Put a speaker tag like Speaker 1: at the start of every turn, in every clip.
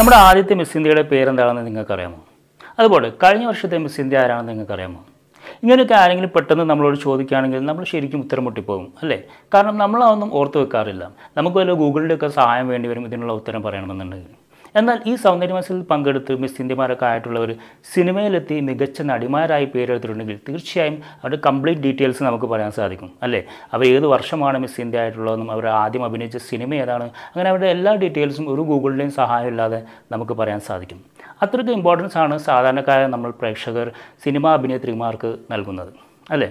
Speaker 1: നമ്മുടെ ആദ്യത്തെ മിസ് ഇന്ത്യയുടെ പേരെന്താണെന്ന് നിങ്ങൾക്കറിയാമോ അതുപോലെ കഴിഞ്ഞ വർഷത്തെ മിസ് ഇന്ത്യ ആരാണെന്ന് നിങ്ങൾക്കറിയാമോ ഇങ്ങനെയൊക്കെ ആരെങ്കിലും പെട്ടെന്ന് നമ്മളോട് ചോദിക്കുകയാണെങ്കിൽ നമ്മൾ ശരിക്കും ഉത്തരം പൊട്ടിപ്പോകും അല്ലേ കാരണം നമ്മളതൊന്നും ഓർത്ത് വെക്കാറില്ല നമുക്ക് വല്ല ഗൂഗിളിൻ്റെയൊക്കെ സഹായം വേണ്ടി വരും ഇതിനുള്ള ഉത്തരം പറയണമെന്നുണ്ടെങ്കിൽ എന്നാൽ ഈ സൗന്ദര്യ മത്സരത്തിൽ പങ്കെടുത്ത് മിസ് ഇന്ത്യമാരൊക്കെ ആയിട്ടുള്ളവർ സിനിമയിലെത്തി മികച്ച നടിമാരായി പേരെടുത്തിട്ടുണ്ടെങ്കിൽ തീർച്ചയായും അവരുടെ കംപ്ലീറ്റ് ഡീറ്റെയിൽസ് നമുക്ക് പറയാൻ സാധിക്കും അല്ലേ അവർ ഏത് വർഷമാണ് മിസ് ഇന്ത്യ ആയിട്ടുള്ളതെന്നും അവർ ആദ്യം അഭിനയിച്ച സിനിമ ഏതാണ് അങ്ങനെ അവരുടെ എല്ലാ ഡീറ്റെയിൽസും ഒരു ഗൂഗിളിൻ്റെയും സഹായമില്ലാതെ നമുക്ക് പറയാൻ സാധിക്കും അത്രയ്ക്ക് ഇമ്പോർട്ടൻസ് ആണ് സാധാരണക്കാരെ നമ്മൾ പ്രേക്ഷകർ സിനിമാ അഭിനേത്രിമാർക്ക് നൽകുന്നത് അല്ലേ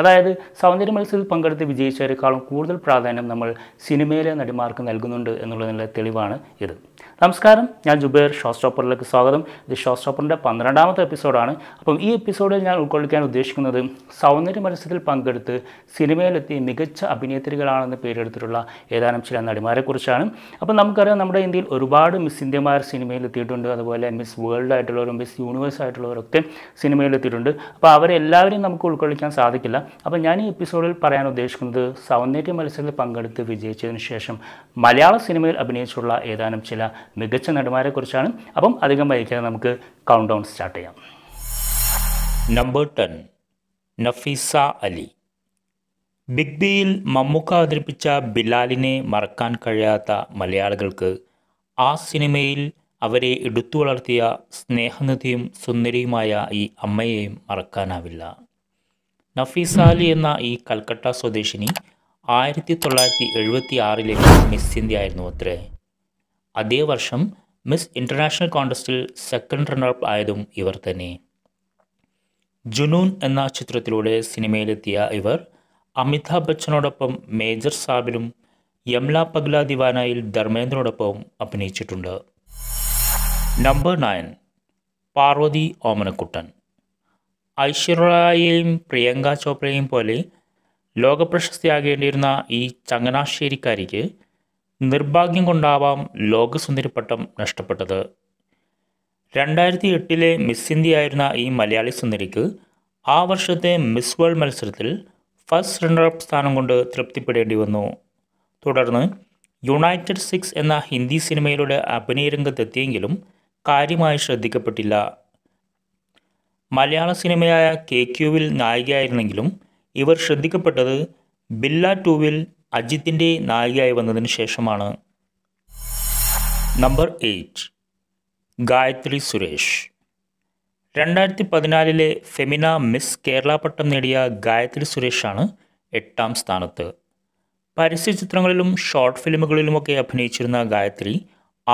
Speaker 1: അതായത് സൗന്ദര്യ മത്സരത്തിൽ പങ്കെടുത്ത് വിജയിച്ചവരെക്കാളും കൂടുതൽ പ്രാധാന്യം നമ്മൾ സിനിമയിലെ നടിമാർക്ക് നൽകുന്നുണ്ട് എന്നുള്ളതിനുള്ള തെളിവാണ് ഇത് നമസ്കാരം ഞാൻ ജുബൈർ ഷോ സ്റ്റോപ്പറിലേക്ക് സ്വാഗതം ഇത് ഷോ സ്റ്റോപ്പറിൻ്റെ പന്ത്രണ്ടാമത്തെ എപ്പിസോഡാണ് അപ്പം ഈ എപ്പിസോഡിൽ ഞാൻ ഉൾക്കൊള്ളിക്കാൻ ഉദ്ദേശിക്കുന്നത് സൗന്ദര്യ മത്സരത്തിൽ പങ്കെടുത്ത് സിനിമയിലെത്തി മികച്ച അഭിനേത്രികളാണെന്ന് പേരെടുത്തിട്ടുള്ള ഏതാനും ചില നടിമാരെക്കുറിച്ചാണ് അപ്പം നമുക്കറിയാം നമ്മുടെ ഇന്ത്യയിൽ ഒരുപാട് മിസ് ഇന്ത്യമാർ സിനിമയിലെത്തിയിട്ടുണ്ട് അതുപോലെ മിസ് വേൾഡ് ആയിട്ടുള്ളവരും മിസ് യൂണിവേഴ്സ് ആയിട്ടുള്ളവരൊക്കെ സിനിമയിലെത്തിയിട്ടുണ്ട് അപ്പോൾ അവരെല്ലാവരെയും നമുക്ക് ഉൾക്കൊള്ളിക്കാൻ സാധിക്കില്ല അപ്പോൾ ഞാൻ ഈ എപ്പിസോഡിൽ പറയാൻ ഉദ്ദേശിക്കുന്നത് സൗന്ദര്യ മത്സരത്തിൽ പങ്കെടുത്ത് വിജയിച്ചതിന് ശേഷം മലയാള സിനിമയിൽ അഭിനയിച്ചുള്ള ഏതാനും ചില മികച്ച കുറിച്ചാണ് അപ്പം അധികം വൈകാതെ നമുക്ക് കൗണ്ട് ഡൗൺ സ്റ്റാർട്ട് ചെയ്യാം number ten Nafeesa Ali big ബിയിൽ മമ്മൂക്ക അവതരിപ്പിച്ച ബിലാലിനെ മറക്കാൻ കഴിയാത്ത മലയാളികൾക്ക് ആ സിനിമയിൽ അവരെ എടുത്തു വളർത്തിയ സ്നേഹനിധിയും സുന്ദരിയുമായ ഈ അമ്മയെയും മറക്കാനാവില്ല നഫീസ അലി എന്ന ഈ കൽക്കട്ട സ്വദേശിനി ആയിരത്തി തൊള്ളായിരത്തി എഴുപത്തി ആറിലെ മിസ് ഇന്ത്യ ആയിരുന്നു അത്രേ അതേ വർഷം മിസ് ഇൻ്റർനാഷണൽ കോൺടെസ്റ്റിൽ സെക്കൻഡ് റണ്ണറപ്പ് ആയതും ഇവർ തന്നെ ജുനൂൻ എന്ന ചിത്രത്തിലൂടെ സിനിമയിലെത്തിയ ഇവർ അമിതാഭ് ബച്ചനോടൊപ്പം മേജർ സാബിലും യംല പഗ്ല ദിവാനയിൽ ധർമ്മേന്ദ്രനോടൊപ്പം അഭിനയിച്ചിട്ടുണ്ട് നമ്പർ നയൻ പാർവതി ഓമനക്കുട്ടൻ ഐശ്വര്യയെയും പ്രിയങ്ക ചോപ്രയെയും പോലെ ലോകപ്രശസ്തിയാകേണ്ടിയിരുന്ന ഈ ചങ്ങനാശ്ശേരിക്കാരിക്ക് നിർഭാഗ്യം കൊണ്ടാവാം ലോകസുന്ദരിപ്പട്ടം നഷ്ടപ്പെട്ടത് രണ്ടായിരത്തി എട്ടിലെ മിസ് ഇന്ത്യ ആയിരുന്ന ഈ മലയാളി സുന്ദരിക്ക് ആ വർഷത്തെ മിസ് വേൾഡ് മത്സരത്തിൽ ഫസ്റ്റ് റണ്ണറപ്പ് സ്ഥാനം കൊണ്ട് തൃപ്തിപ്പെടേണ്ടി വന്നു തുടർന്ന് യുണൈറ്റഡ് സിക്സ് എന്ന ഹിന്ദി സിനിമയിലൂടെ അഭിനയ രംഗത്തെത്തിയെങ്കിലും കാര്യമായി ശ്രദ്ധിക്കപ്പെട്ടില്ല മലയാള സിനിമയായ കെ ക്യുവിൽ നായികയായിരുന്നെങ്കിലും ഇവർ ശ്രദ്ധിക്കപ്പെട്ടത് ബില്ല ടൂവിൽ അജിത്തിൻ്റെ നായികയായി വന്നതിന് ശേഷമാണ് നമ്പർ എയ്റ്റ് ഗായത്രി സുരേഷ് രണ്ടായിരത്തി പതിനാലിലെ ഫെമിന മിസ് കേരള പട്ടം നേടിയ ഗായത്രി സുരേഷാണ് എട്ടാം സ്ഥാനത്ത് പരസ്യ ചിത്രങ്ങളിലും ഷോർട്ട് ഫിലിമുകളിലുമൊക്കെ അഭിനയിച്ചിരുന്ന ഗായത്രി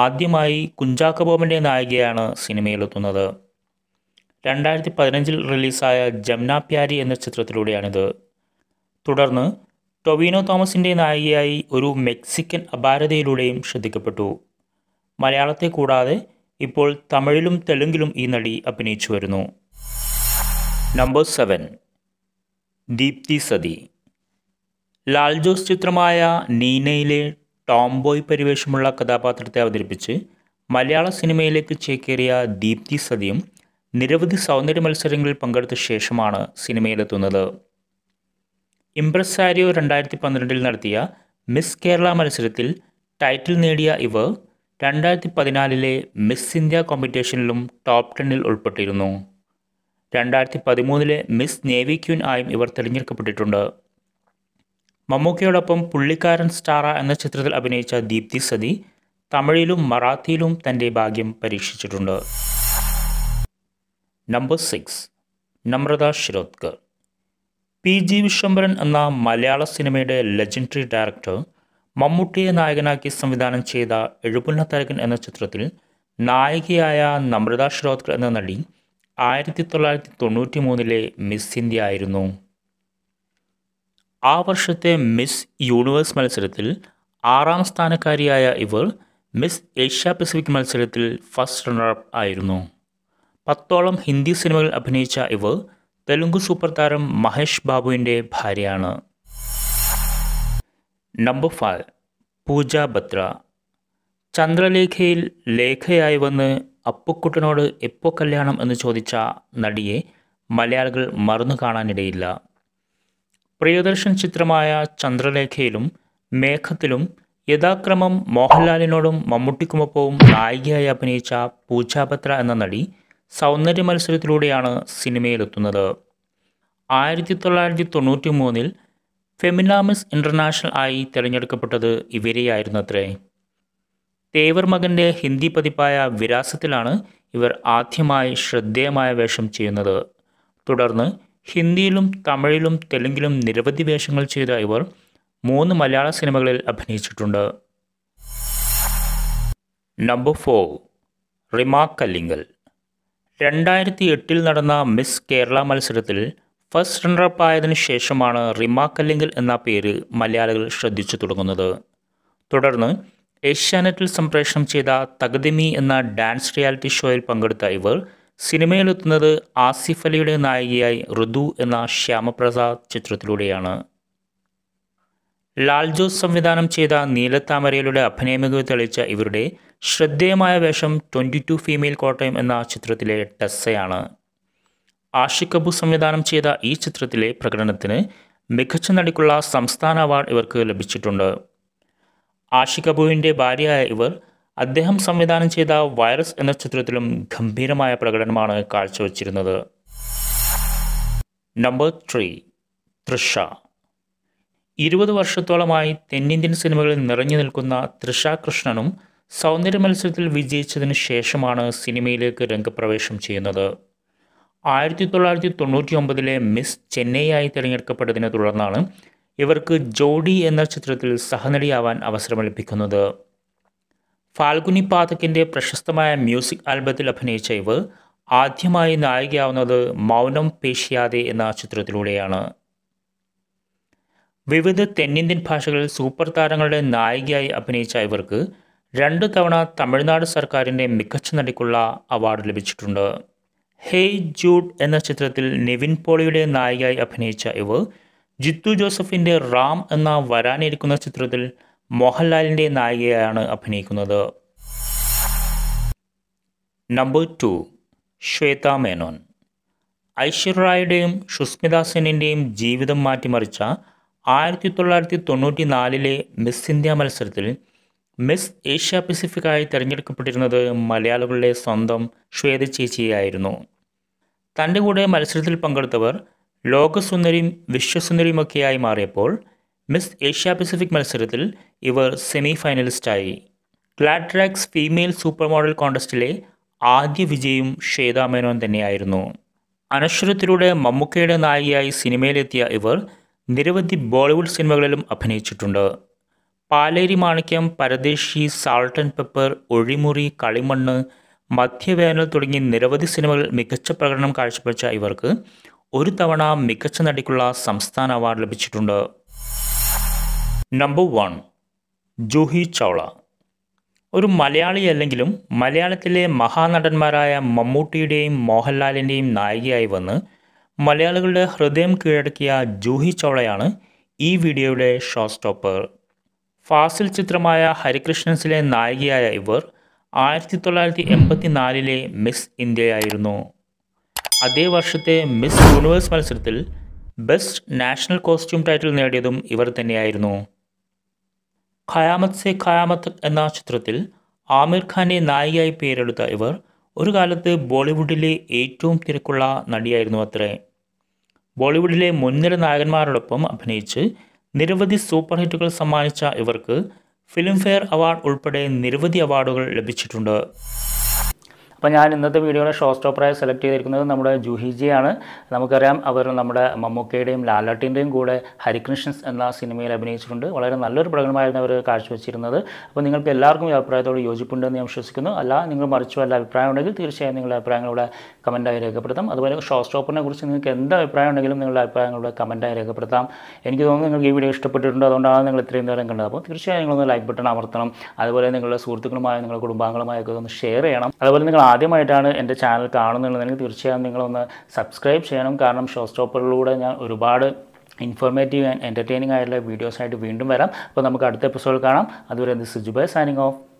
Speaker 1: ആദ്യമായി കുഞ്ചാക്കബോബിൻ്റെ നായികയാണ് സിനിമയിലെത്തുന്നത് രണ്ടായിരത്തി പതിനഞ്ചിൽ റിലീസായ ജംന പ്യാരി എന്ന ചിത്രത്തിലൂടെയാണിത് തുടർന്ന് ടൊവിനോ തോമസിൻ്റെ നായികയായി ഒരു മെക്സിക്കൻ അപാരതയിലൂടെയും ശ്രദ്ധിക്കപ്പെട്ടു മലയാളത്തെ കൂടാതെ ഇപ്പോൾ തമിഴിലും തെലുങ്കിലും ഈ നടി അഭിനയിച്ചു വരുന്നു നമ്പർ സെവൻ ദീപ്തി സതി ലാൽ ജോസ് ചിത്രമായ നീനയിലെ ടോംബോയ് പരിവേഷമുള്ള കഥാപാത്രത്തെ അവതരിപ്പിച്ച് മലയാള സിനിമയിലേക്ക് ചേക്കേറിയ ദീപ്തി സതിയും നിരവധി സൗന്ദര്യ മത്സരങ്ങളിൽ പങ്കെടുത്ത ശേഷമാണ് സിനിമയിലെത്തുന്നത് ഇംപ്രസാരിയോ രണ്ടായിരത്തി പന്ത്രണ്ടിൽ നടത്തിയ മിസ് കേരള മത്സരത്തിൽ ടൈറ്റിൽ നേടിയ ഇവർ രണ്ടായിരത്തി പതിനാലിലെ മിസ് ഇന്ത്യ കോമ്പറ്റീഷനിലും ടോപ്പ് ടെന്നിൽ ഉൾപ്പെട്ടിരുന്നു രണ്ടായിരത്തി പതിമൂന്നിലെ മിസ് നേവി ക്യൂൻ ആയും ഇവർ തിരഞ്ഞെടുക്കപ്പെട്ടിട്ടുണ്ട് മമ്മൂക്കയോടൊപ്പം പുള്ളിക്കാരൻ സ്റ്റാറ എന്ന ചിത്രത്തിൽ അഭിനയിച്ച ദീപ്തി സതി തമിഴിലും മറാത്തിയിലും തൻ്റെ ഭാഗ്യം പരീക്ഷിച്ചിട്ടുണ്ട് number six Namrata Shirodkar P G Vishwambharan എന്ന മലയാള സിനിമയുടെ ലെജൻഡറി ഡയറക്ടർ മമ്മൂട്ടിയെ നായകനാക്കി സംവിധാനം ചെയ്ത എഴുപുന്ന തരകൻ എന്ന ചിത്രത്തിൽ നായികയായ നമ്രത ശ്രോത്കർ എന്ന നടി ആയിരത്തി തൊള്ളായിരത്തി തൊണ്ണൂറ്റി മൂന്നിലെ മിസ് ഇന്ത്യ ആയിരുന്നു ആ വർഷത്തെ മിസ് യൂണിവേഴ്സ് മത്സരത്തിൽ ആറാം സ്ഥാനക്കാരിയായ ഇവർ മിസ് ഏഷ്യ പസഫിക് മത്സരത്തിൽ ഫസ്റ്റ് റണ്ണറപ്പ് ആയിരുന്നു പത്തോളം ഹിന്ദി സിനിമകൾ അഭിനയിച്ച ഇവർ തെലുങ്ക് സൂപ്പർ താരം മഹേഷ് ബാബുവിൻ്റെ ഭാര്യയാണ് നമ്പർ ഫൈവ് പൂജ ബത്ര ചന്ദ്രലേഖയിൽ ലേഖയായി വന്ന് അപ്പുക്കുട്ടനോട് എപ്പോൾ കല്യാണം എന്ന് ചോദിച്ച നടിയെ മലയാളികൾ മറന്നു കാണാനിടയില്ല പ്രിയദർശൻ ചിത്രമായ ചന്ദ്രലേഖയിലും മേഘത്തിലും യഥാക്രമം മോഹൻലാലിനോടും മമ്മൂട്ടിക്കുമൊപ്പവും നായികയായി അഭിനയിച്ച പൂജാപത്ര എന്ന നടി സൗന്ദര്യ മത്സരത്തിലൂടെയാണ് സിനിമയിലെത്തുന്നത് ആയിരത്തി തൊള്ളായിരത്തി തൊണ്ണൂറ്റി മൂന്നിൽ ഫെമിനാമിസ് ഇൻ്റർനാഷണൽ ആയി തിരഞ്ഞെടുക്കപ്പെട്ടത് ഇവരെയായിരുന്നത്രേ തേവർ മകൻ്റെ ഹിന്ദി പതിപ്പായ വിരാസത്തിലാണ് ഇവർ ആദ്യമായി ശ്രദ്ധേയമായ വേഷം ചെയ്യുന്നത് തുടർന്ന് ഹിന്ദിയിലും തമിഴിലും തെലുങ്കിലും നിരവധി വേഷങ്ങൾ ചെയ്ത ഇവർ മൂന്ന് മലയാള സിനിമകളിൽ അഭിനയിച്ചിട്ടുണ്ട് നമ്പർ ഫോർ റിമാക്കല്ലിങ്കൽ രണ്ടായിരത്തി എട്ടിൽ നടന്ന മിസ് കേരള മത്സരത്തിൽ ഫസ്റ്റ് റണ്ണറപ്പ് ആയതിനു ശേഷമാണ് റിമ എന്ന പേര് മലയാളികൾ ശ്രദ്ധിച്ചു തുടങ്ങുന്നത് തുടർന്ന് ഏഷ്യാനെറ്റിൽ സംപ്രേഷണം ചെയ്ത തകതിമി എന്ന ഡാൻസ് റിയാലിറ്റി ഷോയിൽ പങ്കെടുത്ത ഇവർ സിനിമയിലെത്തുന്നത് ആസിഫ് അലിയുടെ നായികയായി ഋതു എന്ന ശ്യാമപ്രസാദ് ചിത്രത്തിലൂടെയാണ് ലാൽ ജോസ് സംവിധാനം ചെയ്ത നീലത്താമരയിലൂടെ അഭിനയ മികവ് തെളിയിച്ച ഇവരുടെ ശ്രദ്ധേയമായ വേഷം ട്വൻറ്റി ടു ഫീമെയിൽ കോട്ടയം എന്ന ചിത്രത്തിലെ ടെസ്സയാണ് ആഷിഖ് കബൂർ സംവിധാനം ചെയ്ത ഈ ചിത്രത്തിലെ പ്രകടനത്തിന് മികച്ച നടിക്കുള്ള സംസ്ഥാന അവാർഡ് ഇവർക്ക് ലഭിച്ചിട്ടുണ്ട് ആഷിഖ് കപൂറിൻ്റെ ഭാര്യയായ ഇവർ അദ്ദേഹം സംവിധാനം ചെയ്ത വൈറസ് എന്ന ചിത്രത്തിലും ഗംഭീരമായ പ്രകടനമാണ് കാഴ്ചവെച്ചിരുന്നത് നമ്പർ ത്രീ തൃഷ ഇരുപത് വർഷത്തോളമായി തെന്നിന്ത്യൻ സിനിമകളിൽ നിറഞ്ഞു നിൽക്കുന്ന തൃഷ കൃഷ്ണനും സൗന്ദര്യ മത്സരത്തിൽ വിജയിച്ചതിന് ശേഷമാണ് സിനിമയിലേക്ക് രംഗപ്രവേശം ചെയ്യുന്നത് ആയിരത്തി തൊള്ളായിരത്തി തൊണ്ണൂറ്റി ഒമ്പതിലെ മിസ് ചെന്നൈയായി തിരഞ്ഞെടുക്കപ്പെട്ടതിനെ തുടർന്നാണ് ഇവർക്ക് ജോഡി എന്ന ചിത്രത്തിൽ സഹനടിയാവാൻ അവസരം ലഭിക്കുന്നത് ഫാൽഗുനി പാതക്കിൻ്റെ പ്രശസ്തമായ മ്യൂസിക് ആൽബത്തിൽ അഭിനയിച്ച ഇവർ ആദ്യമായി നായികയാവുന്നത് മൗനം പേശിയാതെ എന്ന ചിത്രത്തിലൂടെയാണ് വിവിധ തെന്നിന്ത്യൻ ഭാഷകളിൽ സൂപ്പർ താരങ്ങളുടെ നായികയായി അഭിനയിച്ച ഇവർക്ക് രണ്ടു തവണ തമിഴ്നാട് സർക്കാരിൻ്റെ മികച്ച നടിക്കുള്ള അവാർഡ് ലഭിച്ചിട്ടുണ്ട് ഹേയ് ജൂഡ് എന്ന ചിത്രത്തിൽ നിവിൻ പോളിയുടെ നായികയായി അഭിനയിച്ച ഇവർ ജിത്തു ജോസഫിൻ്റെ റാം എന്ന വരാനിരിക്കുന്ന ചിത്രത്തിൽ മോഹൻലാലിൻ്റെ നായികയാണ് അഭിനയിക്കുന്നത് നമ്പർ ടു ശ്വേത മേനോൻ ഐശ്വര്യയുടെയും സുസ്മിത സെന്നിൻ്റെയും ജീവിതം മാറ്റിമറിച്ച ആയിരത്തി തൊള്ളായിരത്തി തൊണ്ണൂറ്റി നാലിലെ മിസ് ഇന്ത്യ മത്സരത്തിൽ മിസ് ഏഷ്യ പസിഫിക്കായി തിരഞ്ഞെടുക്കപ്പെട്ടിരുന്നത് മലയാളികളുടെ സ്വന്തം ശ്വേത ചേച്ചിയായിരുന്നു തൻ്റെ കൂടെ മത്സരത്തിൽ പങ്കെടുത്തവർ ലോകസുന്ദരിയും വിശ്വസുന്ദരിയുമൊക്കെയായി മാറിയപ്പോൾ മിസ് ഏഷ്യ പസിഫിക് മത്സരത്തിൽ ഇവർ സെമി ഫൈനലിസ്റ്റായി ക്ലാട്രാക്സ് ഫീമെയിൽ സൂപ്പർ മോഡൽ കോൺടെസ്റ്റിലെ ആദ്യ വിജയും ശ്വേത മേനോൻ തന്നെയായിരുന്നു അനശ്വരത്തിലൂടെ മമ്മൂക്കയുടെ നായികയായി സിനിമയിലെത്തിയ ഇവർ നിരവധി ബോളിവുഡ് സിനിമകളിലും അഭിനയിച്ചിട്ടുണ്ട് Paleri Manikyam Paradesi salt and pepper Ozhimuri Kalimannu Madhyavenal തുടങ്ങി നിരവധി സിനിമകളിൽ മികച്ച പ്രകടനം കാഴ്ചവെച്ച ഇവർക്ക് ഒരു തവണ മികച്ച നടിക്കുള്ള സംസ്ഥാന അവാർഡ് ലഭിച്ചിട്ടുണ്ട് നമ്പർ വൺ ജൂഹി ചൗള ഒരു മലയാളി അല്ലെങ്കിലും മലയാളത്തിലെ മഹാനടന്മാരായ മമ്മൂട്ടിയുടെയും മോഹൻലാലിൻ്റെയും നായികയായി വന്ന് മലയാളികളുടെ ഹൃദയം കീഴടക്കിയ ജൂഹി ചൗളയാണ് ഈ വീഡിയോയുടെ ഷോ സ്റ്റോപ്പർ ഫാസിൽ ചിത്രമായ ഹരികൃഷ്ണൻസിലെ നായികയായ ഇവർ ആയിരത്തി തൊള്ളായിരത്തി എൺപത്തി നാലിലെ മിസ് ഇന്ത്യയായിരുന്നു അതേ വർഷത്തെ മിസ് യൂണിവേഴ്സ് മത്സരത്തിൽ ബെസ്റ്റ് നാഷണൽ കോസ്റ്റ്യൂം ടൈറ്റിൽ നേടിയതും ഇവർ തന്നെയായിരുന്നു ഖയാമത്ത് സെ ഖയാമത്ത് എന്ന ചിത്രത്തിൽ ആമിർ ഖാനെ നായികയായി പേരെടുത്ത ഇവർ ഒരു കാലത്ത് ബോളിവുഡിലെ ഏറ്റവും തിരക്കുള്ള നടിയായിരുന്നു അത്രേ ബോളിവുഡിലെ മുൻനിര നായകന്മാരോടൊപ്പം അഭിനയിച്ച് നിരവധി സൂപ്പർ ഹിറ്റുകൾ സമ്മാനിച്ച ഇവർക്ക് ഫിലിംഫെയർ അവാർഡ് ഉൾപ്പെടെ നിരവധി അവാർഡുകൾ ലഭിച്ചിട്ടുണ്ട് അപ്പോൾ ഞാൻ ഇന്നത്തെ വീഡിയോയുടെ ഷോ സ്റ്റോപ്പറായി സെലക്ട് ചെയ്തിരിക്കുന്നത് നമ്മുടെ ജൂഹിജിയാണ് നമുക്കറിയാം അവർ നമ്മുടെ മമ്മൂക്കയുടെയും ലാലാട്ടിൻ്റെയും കൂടെ ഹരികൃഷ്ണൻസ് എന്ന സിനിമയിൽ അഭിനയിച്ചിട്ടുണ്ട് വളരെ നല്ലൊരു പ്രകടനമായിരുന്നു അവർ കാഴ്ചവെച്ചിരുന്നത് അപ്പോൾ നിങ്ങൾക്ക് എല്ലാവർക്കും ഈ അഭിപ്രായത്തോട് യോജിപ്പുണ്ടെന്ന് ഞാൻ വിശ്വസിക്കുന്നു അല്ല നിങ്ങൾ മറിച്ചു വല്ല അഭിപ്രായം ഉണ്ടെങ്കിൽ തീർച്ചയായും നിങ്ങളുടെ അഭിപ്രായങ്ങളുടെ കമൻറ്റായി രേഖപ്പെടുത്താം അതുപോലെ ഷോ സ്റ്റോപ്പറിനെ കുറിച്ച് നിങ്ങൾക്ക് എന്ത് അഭിപ്രായം ഉണ്ടെങ്കിലും നിങ്ങളുടെ അഭിപ്രായങ്ങളുടെ കമൻറ്റായി രേഖപ്പെടുത്താം എനിക്ക് തോന്നുന്നു നിങ്ങൾക്ക് ഈ വീഡിയോ ഇഷ്ടപ്പെട്ടിട്ടുണ്ട് അതുകൊണ്ടാണ് നിങ്ങൾ ഇത്രയും നേരം കണ്ടത് അപ്പോൾ തീർച്ചയായും നിങ്ങളൊന്ന് ലൈക്ക് ബട്ടൺ അമർത്തണം അതുപോലെ നിങ്ങളുടെ സുഹൃത്തുക്കളുമായി നിങ്ങളുടെ കുടുംബാംഗങ്ങളുമായി ഒക്കെ ഒന്ന് ഷെയർ ചെയ്യണം അതുപോലെ നിങ്ങൾ ആദ്യമായിട്ടാണ് എൻ്റെ ചാനൽ കാണുന്നുള്ളതെങ്കിൽ തീർച്ചയായും നിങ്ങളൊന്ന് സബ്സ്ക്രൈബ് ചെയ്യണം കാരണം ഷോ സ്റ്റോപ്പറിലൂടെ ഞാൻ ഒരുപാട് ഇൻഫോർമേറ്റീവ് ആൻഡ് എൻ്റർടൈനിങ് ആയിട്ടുള്ള വീഡിയോസായിട്ട് വീണ്ടും വരാം അപ്പോൾ നമുക്ക് അടുത്ത എപ്പിസോഡ് കാണാം അതുവരെ ദിസ് സുജുബൈ സൈനിങ് ഓഫ്